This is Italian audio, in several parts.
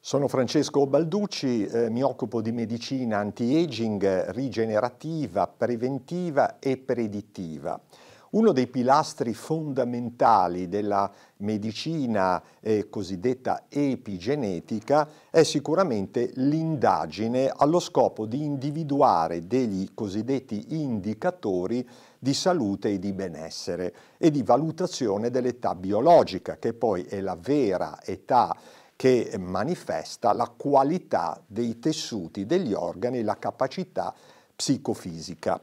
Sono Francesco Balducci, eh, mi occupo di medicina anti-aging, rigenerativa, preventiva e predittiva. Uno dei pilastri fondamentali della medicina eh, cosiddetta epigenetica è sicuramente l'indagine allo scopo di individuare degli cosiddetti indicatori di salute e di benessere e di valutazione dell'età biologica, che poi è la vera età che manifesta la qualità dei tessuti, degli organi, la capacità psicofisica.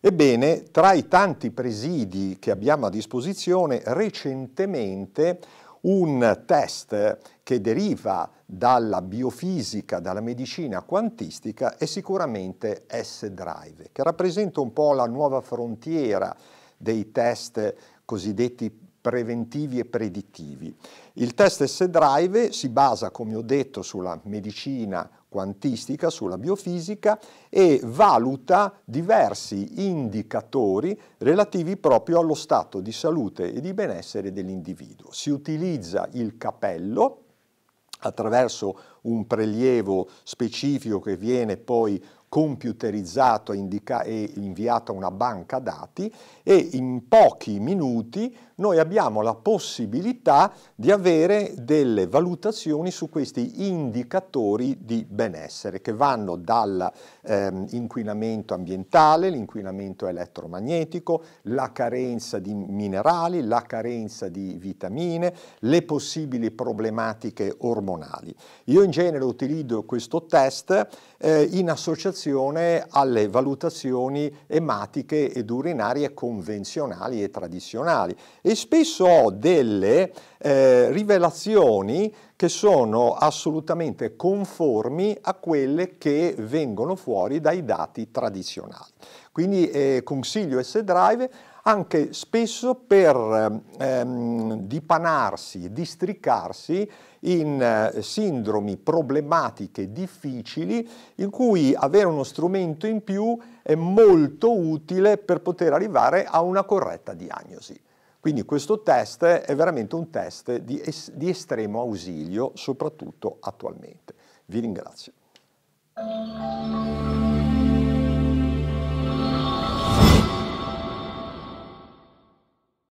Ebbene, tra i tanti presidi che abbiamo a disposizione, recentemente un test che deriva dalla biofisica, dalla medicina quantistica, è sicuramente S-Drive, che rappresenta un po' la nuova frontiera dei test cosiddetti preventivi e predittivi. Il test S-Drive si basa, come ho detto, sulla medicina quantistica, sulla biofisica e valuta diversi indicatori relativi proprio allo stato di salute e di benessere dell'individuo. Si utilizza il capello attraverso un prelievo specifico che viene poi computerizzato e inviato a una banca dati e in pochi minuti noi abbiamo la possibilità di avere delle valutazioni su questi indicatori di benessere che vanno dall'inquinamento ehm, ambientale, l'inquinamento elettromagnetico, la carenza di minerali, la carenza di vitamine, le possibili problematiche ormonali. Io in genere utilizzo questo test eh, in associazione alle valutazioni ematiche ed urinarie convenzionali e tradizionali e spesso ho delle eh, rivelazioni che sono assolutamente conformi a quelle che vengono fuori dai dati tradizionali. Quindi eh, consiglio S-Drive anche spesso per ehm, ehm dipanarsi, districarsi in eh, sindromi problematiche difficili in cui avere uno strumento in più è molto utile per poter arrivare a una corretta diagnosi. Quindi questo test è veramente un test di, es di estremo ausilio, soprattutto attualmente. Vi ringrazio.